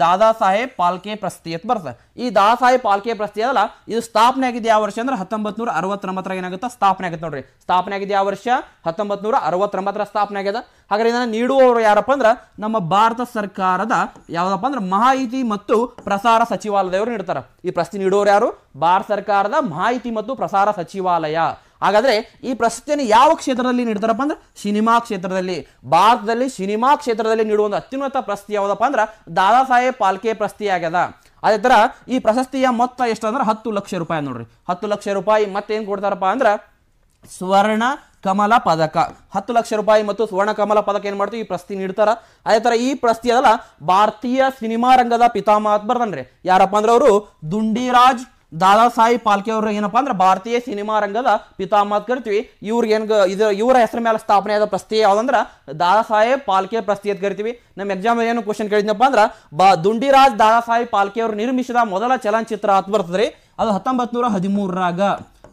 ದಾದಾ ಸಾಹೇಬ್ ಪಾಲ್ಕೆ ಪ್ರಸ್ತಿ ಅಂತ ಬರ್ತದೆ ಈ ದಾದಾ ಸಾಹೇಬ್ ಪಾಲ್ಕೆ ಪ್ರಸ್ತಿ ಅದಲ್ಲ ಇದು ಸ್ಥಾಪನೆ ಆಗಿದೆ ಯಾವ ವರ್ಷ ಅಂದ್ರೆ ಹತ್ತೊಂಬತ್ ನೂರ ಅರವತ್ತೊಂಬತ್ತರ ಏನಾಗುತ್ತೆ ಸ್ಥಾಪನೆ ಆಗುತ್ತೆ ನೋಡ್ರಿ ಸ್ಥಾಪನೆ ಆಗಿದೆ ಯಾವ ವರ್ಷ ಹತ್ತೊಂಬತ್ ನೂರ ಅರವತ್ತೊಂಬತ್ತರ ಸ್ಥಾಪನೆ ಆಗ್ಯದ ಹಾಗಾದ್ರೆ ಇದನ್ನ ನೀಡುವವರು ಯಾರಪ್ಪ ಅಂದ್ರೆ ನಮ್ಮ ಭಾರತ ಸರ್ಕಾರದ ಯಾವ್ದಪ್ಪ ಅಂದ್ರೆ ಮಾಹಿತಿ ಮತ್ತು ಪ್ರಸಾರ ಸಚಿವಾಲಯದವರು ನೀಡ್ತಾರೆ ಈ ಪ್ರಸ್ತಿ ನೀಡುವವರು ಯಾರು ಭಾರತ ಸರ್ಕಾರದ ಮಾಹಿತಿ ಮತ್ತು ಪ್ರಸಾರ ಸಚಿವಾಲಯ ಹಾಗಾದರೆ ಈ ಪ್ರಶಸ್ತಿಯನ್ನು ಯಾವ ಕ್ಷೇತ್ರದಲ್ಲಿ ನೀಡ್ತಾರಪ್ಪ ಅಂದ್ರೆ ಸಿನಿಮಾ ಕ್ಷೇತ್ರದಲ್ಲಿ ಭಾರತದಲ್ಲಿ ಸಿನಿಮಾ ಕ್ಷೇತ್ರದಲ್ಲಿ ನೀಡುವ ಒಂದು ಅತ್ಯುನ್ನತ ಪ್ರಶಸ್ತಿ ಯಾವುದಪ್ಪ ಅಂದ್ರೆ ದಾದಾ ಸಾಹೇಬ್ ಪಾಲ್ಕೆ ಪ್ರಶಸ್ತಿ ಆಗ್ಯದ ಅದೇ ಥರ ಈ ಪ್ರಶಸ್ತಿಯ ಮೊತ್ತ ಎಷ್ಟು ಅಂದ್ರೆ ಹತ್ತು ಲಕ್ಷ ರೂಪಾಯಿ ನೋಡ್ರಿ ಹತ್ತು ಲಕ್ಷ ರೂಪಾಯಿ ಮತ್ತೇನು ಕೊಡ್ತಾರಪ್ಪ ಅಂದ್ರೆ ಸ್ವರ್ಣ ಕಮಲ ಪದಕ ಹತ್ತು ಲಕ್ಷ ರೂಪಾಯಿ ಮತ್ತು ಸುವರ್ಣ ಕಮಲ ಪದಕ ಏನು ಮಾಡ್ತೀವಿ ಈ ಪ್ರಶಸ್ತಿ ನೀಡ್ತಾರ ಅದೇ ಥರ ಈ ಪ್ರಶಸ್ತಿ ಭಾರತೀಯ ಸಿನಿಮಾ ರಂಗದ ಪಿತಾಮಹ ಬರ್ತಾನೆ ಯಾರಪ್ಪ ಅಂದ್ರೆ ಅವರು ದುಂಡಿರಾಜ್ ದಾದಾ ಸಾಹಿ ಪಾಲ್ಕೆ ಅವರು ಏನಪ್ಪಾ ಅಂದ್ರೆ ಭಾರತೀಯ ಸಿನಿಮಾ ರಂಗದ ಪಿತಾಮಹ ಕರಿತೀವಿ ಇವ್ರಿಗೆ ಏನ್ ಇದು ಇವರ ಹೆಸರ ಮೇಲೆ ಸ್ಥಾಪನೆ ಆದ ಪ್ರಸ್ತಿ ಯಾವ್ದಂದ್ರ ದಾದಾ ಪಾಲ್ಕೆ ಪ್ರಸ್ತಿ ಅಂತ ಕರಿತೀವಿ ನಮ್ಮ ಎಕ್ಸಾಮ್ ಏನು ಕ್ವಶನ್ ಕೇಳಿದ್ನಪ್ಪ ಅಂದ್ರ ಬಾ ದುಂಡಿರಾಜ್ ದಾದಾ ಸಾಹೇಬ್ ಪಾಲ್ಕೆ ಅವರು ನಿರ್ಮಿಸಿದ ಮೊದಲ ಚಲನಚಿತ್ರ ಹತ್ತು ಬರ್ತದ್ರಿ ಅದು ಹತ್ತೊಂಬತ್ತು ನೂರ ಹದಿಮೂರರಾಗ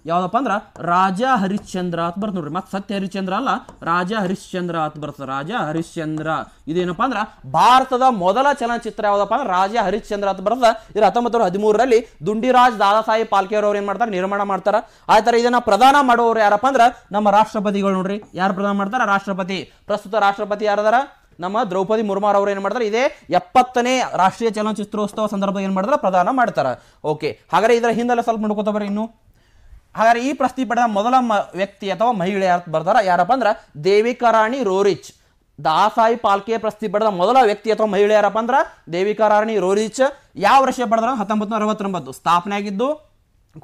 ಯಾವುದಪ್ಪ ಅಂದ್ರೆ ರಾಜ ಹರಿಶ್ಚಂದ್ರ ಅಂತ ಬರ್ತ ನೋಡ್ರಿ ಮತ್ತೆ ಸತ್ಯ ಹರಿಶ್ಚಂದ್ರ ಅಲ್ಲ ರಾಜ ಹರಿಶ್ಚಂದ್ರ ಅಂತ ಬರ್ತದೆ ರಾಜ ಹರಿಶ್ಚಂದ್ರ ಇದೇನಪ್ಪ ಅಂದ್ರೆ ಭಾರತದ ಮೊದಲ ಚಲನಚಿತ್ರ ಯಾವುದಪ್ಪ ಅಂದ್ರೆ ರಾಜ ಹರಿಶ್ಚಂದ್ರ ಅಂತ ಬರ್ತದೆ ಇದು ಹತ್ತೊಂಬತ್ತು ನೂರ ಹದಿಮೂರರಲ್ಲಿ ದುಂಡಿರಾಜ್ ದಾದಾ ಪಾಲ್ಕೆ ಅವರು ಏನ್ ಮಾಡ್ತಾರೆ ನಿರ್ಮಾಣ ಮಾಡ್ತಾರೆ ಆತರ ಇದನ್ನ ಪ್ರದಾನ ಮಾಡುವವರು ಯಾರಪ್ಪ ಅಂದ್ರೆ ನಮ್ಮ ರಾಷ್ಟ್ರಪತಿಗಳು ನೋಡ್ರಿ ಯಾರು ಪ್ರದಾನ ಮಾಡ್ತಾರೆ ರಾಷ್ಟ್ರಪತಿ ಪ್ರಸ್ತುತ ರಾಷ್ಟ್ರಪತಿ ಯಾರದಾರ ನಮ್ಮ ದ್ರೌಪದಿ ಮುರ್ಮಾರ್ ಅವರು ಏನ್ ಮಾಡ್ತಾರೆ ಇದೇ ಎಪ್ಪತ್ತನೇ ರಾಷ್ಟ್ರೀಯ ಚಲನಚಿತ್ರೋತ್ಸವ ಸಂದರ್ಭ ಏನ್ ಮಾಡ್ತಾರೆ ಪ್ರದಾನ ಮಾಡ್ತಾರೆ ಓಕೆ ಹಾಗಾದ್ರೆ ಇದರ ಹಿಂದೆಲ್ಲ ಸ್ವಲ್ಪ ನೋಡ್ಕೋತಾ ಇನ್ನು ಹಾಗಾದ್ರೆ ಈ ಪ್ರಸ್ತಿ ಪಡೆದ ಮೊದಲ ವ್ಯಕ್ತಿ ಅಥವಾ ಮಹಿಳೆ ಯಾರು ಬರ್ತಾರ ಯಾರಪ್ಪ ಅಂದ್ರೆ ದೇವಿಕಾರಾಣಿ ರೋರಿಚ್ ದಾಸಾಯಿ ಪಾಲ್ಕೆ ಪ್ರಶಸ್ತಿ ಪಡೆದ ಮೊದಲ ವ್ಯಕ್ತಿ ಅಥವಾ ಮಹಿಳೆ ಯಾರಪ್ಪ ಅಂದ್ರೆ ದೇವಿಕಾರಾಣಿ ರೋರಿಚ್ ಯಾವ ವರ್ಷ ಪಡೆದ್ರು ಹತ್ತೊಂಬತ್ತು ಅರವತ್ತೊಂಬತ್ತು ಸ್ಥಾಪನೆ ಆಗಿದ್ದು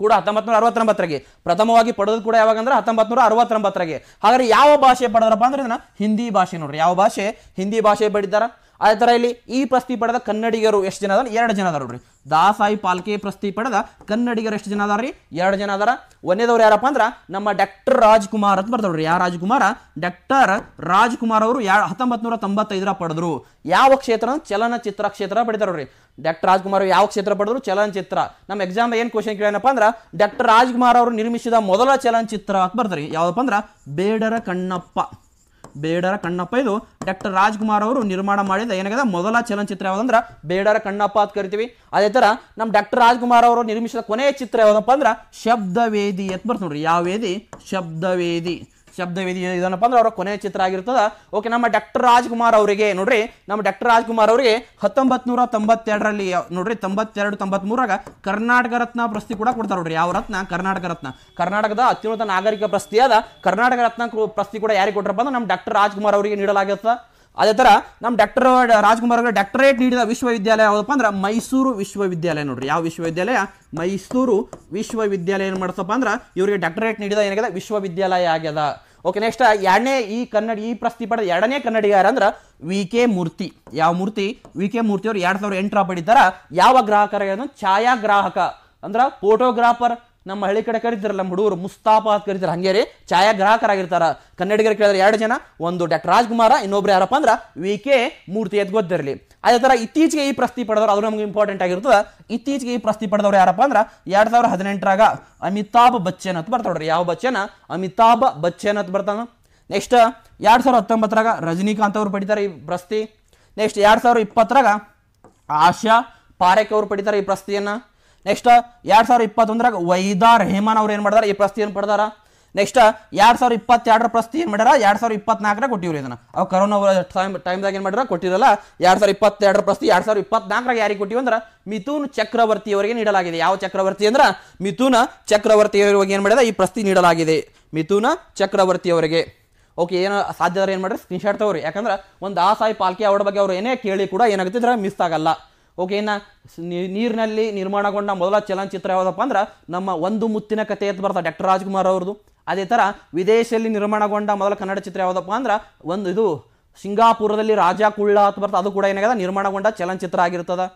ಕೂಡ ಹತ್ತೊಂಬತ್ತು ನೂರ ಪ್ರಥಮವಾಗಿ ಪಡೆದು ಕೂಡ ಯಾವಾಗ ಅಂದ್ರೆ ಹತ್ತೊಂಬತ್ತು ನೂರ ಅರವತ್ತೊಂಬತ್ತರಾಗೆ ಹಾಗಾದ್ರೆ ಯಾವ ಭಾಷೆ ಪಡೆದ್ರಪ್ಪ ಅಂದ್ರೆ ಇದನ್ನ ಹಿಂದಿ ಭಾಷೆ ನೋಡ್ರಿ ಯಾವ ಭಾಷೆ ಹಿಂದಿ ಭಾಷೆ ಪಡಿದಾರ ಅದೇ ಥರ ಇಲ್ಲಿ ಈ ಪ್ರಸ್ತಿ ಪಡೆದ ಕನ್ನಡಿಗರು ಎಷ್ಟು ಜನ ಅದಾರ ಎರಡು ಜನ ಅದಾರ ನೋಡ್ರಿ ದಾಸಾಯಿ ಪಾಲ್ಕೆ ಪ್ರಸ್ತಿ ಪಡೆದ ಕನ್ನಡಿಗರು ಎಷ್ಟು ಜನ ಅದಾರ ರೀ ಎರಡು ಜನ ಅದಾರ ಒಂದೇದವ್ರು ಯಾರಪ್ಪ ಅಂದ್ರೆ ನಮ್ಮ ಡಾಕ್ಟರ್ ರಾಜ್ಕುಮಾರ್ ಅಂತ ಬರ್ತಾವ್ರಿ ಯಾರ ರಾಜ್ಕುಮಾರ ಡಾಕ್ಟರ್ ರಾಜ್ಕುಮಾರ್ ಅವರು ಯಾ ಹತ್ತೊಂಬತ್ತು ನೂರ ತೊಂಬತ್ತೈದರ ಪಡೆದ್ರು ಯಾವ ಕ್ಷೇತ್ರ ಚಲನಚಿತ್ರ ಕ್ಷೇತ್ರ ಪಡಿತಾರ್ರಿ ಡಾಕ್ಟರ್ ರಾಜ್ಕುಮಾರ್ ಯಾವ ಕ್ಷೇತ್ರ ಪಡೆದ್ರು ಚಲನಚಿತ್ರ ನಮ್ಮ ಎಕ್ಸಾಮ್ ಏನು ಕ್ವಶನ್ ಕೇಳೇನಪ್ಪ ಅಂದ್ರೆ ಡಾಕ್ಟರ್ ರಾಜ್ಕುಮಾರ್ ಅವರು ನಿರ್ಮಿಸಿದ ಮೊದಲ ಚಲನಚಿತ್ರ ಅಂತ ಬರ್ತಾರೆ ಯಾವ್ದಪ್ಪ ಅಂದ್ರೆ ಬೇಡರ ಕಣ್ಣಪ್ಪ ಬೇಡರ ಕಣ್ಣಪ್ಪ ಇದು ಡಾಕ್ಟರ್ ರಾಜ್ಕುಮಾರ್ ಅವರು ನಿರ್ಮಾಣ ಮಾಡಿದ ಏನಾಗಿದೆ ಮೊದಲ ಚಲನಚಿತ್ರ ಯಾವುದಂದ್ರೆ ಬೇಡರ ಕಣ್ಣಪ್ಪ ಅಂತ ಕರಿತೀವಿ ಅದೇ ತರ ನಮ್ಮ ಡಾಕ್ಟರ್ ರಾಜ್ಕುಮಾರ್ ಅವರು ನಿರ್ಮಿಸಿದ ಕೊನೆಯ ಚಿತ್ರ ಯಾವುದಪ್ಪ ಅಂದ್ರೆ ಶಬ್ದವೇದಿ ಅಂತ ಬರ್ತ ನೋಡ್ರಿ ಯಾವ ವೇದಿ ಶಬ್ದವೇದಿ ಶಬ್ದವಿಧಿ ಇದನ್ನಪ್ಪ ಅಂದ್ರೆ ಅವರ ಕೊನೆಯ ಚಿತ್ರ ಆಗಿರ್ತದ ಓಕೆ ನಮ್ಮ ಡಾಕ್ಟರ್ ರಾಜ್ಕುಮಾರ್ ಅವರಿಗೆ ನೋಡ್ರಿ ನಮ್ಮ ಡಾಕ್ಟರ್ ರಾಜ್ಕುಮಾರ್ ಅವರಿಗೆ ಹತ್ತೊಂಬತ್ನೂರ ನೂರ ತೊಂಬತ್ತೆರಡರಲ್ಲಿ ನೋಡ್ರಿ ತೊಂಬತ್ತೆರಡು ಮೂರಾಗ ಕರ್ನಾಟಕ ರತ್ನ ಪ್ರಶಸ್ತಿ ಕೂಡ ಕೊಡ್ತಾರೆ ನೋಡ್ರಿ ಯಾವ ರತ್ನ ಕರ್ನಾಟಕ ರತ್ನ ಕರ್ನಾಟಕದ ಅತ್ಯುನ್ನತ ನಾಗರಿಕ ಪ್ರಶಸ್ತಿಯಾದ ಕರ್ನಾಟಕ ರತ್ನ ಪ್ರಶಸ್ತಿ ಕೂಡ ಯಾರಿಗೆ ಕೊಟ್ಟರಪ್ಪ ಅಂದ್ರೆ ನಮ್ಮ ಡಾಕ್ಟರ್ ರಾಜ್ಕುಮಾರ್ ಅವರಿಗೆ ನೀಡಲಾಗಿರ್ತದೆ ಅದೇ ಥರ ನಮ್ಮ ಡಾಕ್ಟರ್ ರಾಜ್ಕುಮಾರ್ ಅವರಿಗೆ ಡಾಕ್ಟರೇಟ್ ನೀಡಿದ ವಿಶ್ವವಿದ್ಯಾಲಯ ಯಾವುದಪ್ಪ ಅಂದ್ರೆ ಮೈಸೂರು ವಿಶ್ವವಿದ್ಯಾಲಯ ನೋಡ್ರಿ ಯಾವ ವಿಶ್ವವಿದ್ಯಾಲಯ ಮೈಸೂರು ವಿಶ್ವವಿದ್ಯಾಲಯ ಏನು ಮಾಡ್ತಪ್ಪ ಅಂದ್ರೆ ಇವರಿಗೆ ಡಾಕ್ಟರೇಟ್ ನೀಡಿದ ಏನಾಗಿದೆ ವಿಶ್ವವಿದ್ಯಾಲಯ ಆಗ್ಯದ ಓಕೆ ನೆಕ್ಸ್ಟ್ ಎರಡನೇ ಈ ಕನ್ನಡ ಈ ಪ್ರಶಸ್ತಿ ಪಡೆದ ಎರಡನೇ ಕನ್ನಡಿಗಾರ ಅಂದ್ರ ವಿ ಕೆ ಮೂರ್ತಿ ಯಾವ ಮೂರ್ತಿ ವಿ ಕೆ ಮೂರ್ತಿ ಅವರು ಎರಡ್ ಸಾವಿರ ಎಂಟರ ಪಡಿತಾರ ಯಾವ ಗ್ರಾಹಕರ ಛಾಯಾಗ್ರಾಹಕ ಅಂದ್ರ ಫೋಟೋಗ್ರಾಫರ್ ನಮ್ಮ ಹಳ್ಳಿ ಕಡೆ ಕರೀತಾರಲ್ಲ ನಮ್ಮ ಹುಡುಗರು ಮುಸ್ತಾಪ ಅಂತ ಕರೀತಾರೆ ಹಂಗೆ ರೀ ಛಾಯಾಗ್ರಾಹಕರಾಗಿರ್ತಾರ ಕನ್ನಡಿಗರು ಕೇಳಿದ್ರೆ ಎರಡು ಜನ ಒಂದು ಡಾಕ್ಟರ್ ರಾಜ್ಕುಮಾರ ಇನ್ನೊಬ್ರು ಯಾರಪ್ಪ ಅಂದ್ರೆ ವಿ ಕೆ ಮೂರ್ತಿ ಎದ್ ಗೊತ್ತಿರಲಿ ಅದೇ ಥರ ಇತ್ತೀಚೆಗೆ ಈ ಪ್ರಸ್ತಿ ಪಡೆದವರು ಅದು ನಮ್ಗೆ ಇಂಪಾರ್ಟೆಂಟ್ ಆಗಿರ್ತದೆ ಇತ್ತೀಚೆಗೆ ಈ ಪ್ರಸ್ತಿ ಪಡೆದವರು ಯಾರಪ್ಪ ಅಂದ್ರೆ ಎರಡು ಸಾವಿರದ ಹದಿನೆಂಟರಾಗ ಅಮಿತಾಬ್ ಬಚ್ಚನ್ ಅಂತ ಬರ್ತಾವ್ರಿ ಯಾವ ಬಚ್ಚನ ಅಮಿತಾಬ್ ಬಚ್ಚನ್ ಅಂತ ಬರ್ತಾನ ನೆಕ್ಸ್ಟ್ ಎರಡು ಸಾವಿರದ ಹತ್ತೊಂಬತ್ತರಾಗ ರಜನಿಕಾಂತ್ ಅವರು ಪಡಿತಾರೆ ಈ ಪ್ರಸ್ತಿ ನೆಕ್ಸ್ಟ್ ಎರಡು ಸಾವಿರದ ಇಪ್ಪತ್ತರಾಗ ಆಶಾ ಪಾರೇಖ್ ಅವರು ಪಡಿತಾರೆ ಈ ಪ್ರಸ್ತಿಯನ್ನು ನೆಕ್ಸ್ಟ್ ಎರಡು ಸಾವಿರ ಇಪ್ಪತ್ತೊಂದರಾಗ ವೈದಾರ್ ಹೇಮನ್ ಅವ್ರು ಏನು ಮಾಡ್ದಾರ ಈ ಪ್ರಸ್ತಿ ಪಡೆದಾರ ನೆಕ್ಸ್ಟ್ ಎರಡು ಸಾವಿರ ಇಪ್ಪತ್ತೆರಡರ ಪ್ರಸ್ತಿ ಏನು ಮಾಡ್ಯಾರ ಎರಡು ಸಾವಿರದ ಇಪ್ಪತ್ನಾಲ್ಕರ ಕೊಟ್ಟಿವ್ರಿ ಇದನ್ನ ಅವು ಕರೋನಾ ಟೈಮ್ ಟೈಮ್ದಾಗ ಏನು ಮಾಡ್ಯಾರ ಕೊಟ್ಟಿರಲ್ಲ ಎರಡು ಸಾವಿರದ ಇಪ್ಪತ್ತೆರಡರ ಪ್ರಸ್ತಿ ಎರಡು ಸಾವಿರ ಇಪ್ಪತ್ನಾಲ್ಕರಾಗ ಯಾರಿಗೆ ಕೊಟ್ಟಿವಿ ಅಂದ್ರೆ ಮಿಥುನ್ ಚಕ್ರವರ್ತಿ ಅವರಿಗೆ ನೀಡಲಾಗಿದೆ ಯಾವ ಚಕ್ರವರ್ತಿ ಅಂದ್ರೆ ಮಿಥುನ ಚಕ್ರವರ್ತಿ ಅವರಿಗೆ ಏನು ಮಾಡ್ಯಾರ ಈ ಪ್ರಸ್ತಿ ನೀಡಲಾಗಿದೆ ಮಿಥುನ ಚಕ್ರವರ್ತಿ ಅವರಿಗೆ ಓಕೆ ಏನು ಸಾಧ್ಯದ ಏನು ಮಾಡ್ರಿ ಸ್ಕ್ರೀನ್ಶಾಟ್ ತಗೋರಿ ಯಾಕಂದ್ರೆ ಒಂದು ಆಸಾಯಿ ಪಾಲ್ಕಿ ಅವ್ರ ಬಗ್ಗೆ ಅವ್ರು ಏನೇ ಕೇಳಿ ಕೂಡ ಏನಾಗುತ್ತೆ ಮಿಸ್ ಆಗಲ್ಲ ಓಕೆನಾ ನೀರಿನಲ್ಲಿ ನಿರ್ಮಾಣಗೊಂಡ ಮೊದಲ ಚಲನಚಿತ್ರ ಯಾವುದಪ್ಪ ಅಂದ್ರೆ ನಮ್ಮ ಒಂದು ಮುತ್ತಿನ ಕಥೆ ಅಂತ ಬರ್ತಾರೆ ಡಾಕ್ಟರ್ ರಾಜ್ಕುಮಾರ್ ಅವ್ರದ್ದು ಅದೇ ಥರ ವಿದೇಶದಲ್ಲಿ ನಿರ್ಮಾಣಗೊಂಡ ಮೊದಲ ಕನ್ನಡ ಚಿತ್ರ ಯಾವುದಪ್ಪ ಅಂದ್ರೆ ಒಂದು ಇದು ಸಿಂಗಾಪುರದಲ್ಲಿ ರಾಜಾ ಕುಳ್ಳ ಅಂತ ಬರ್ತದೆ ಅದು ಕೂಡ ಏನಾಗಿದೆ ನಿರ್ಮಾಣಗೊಂಡ ಚಲನಚಿತ್ರ ಆಗಿರ್ತದೆ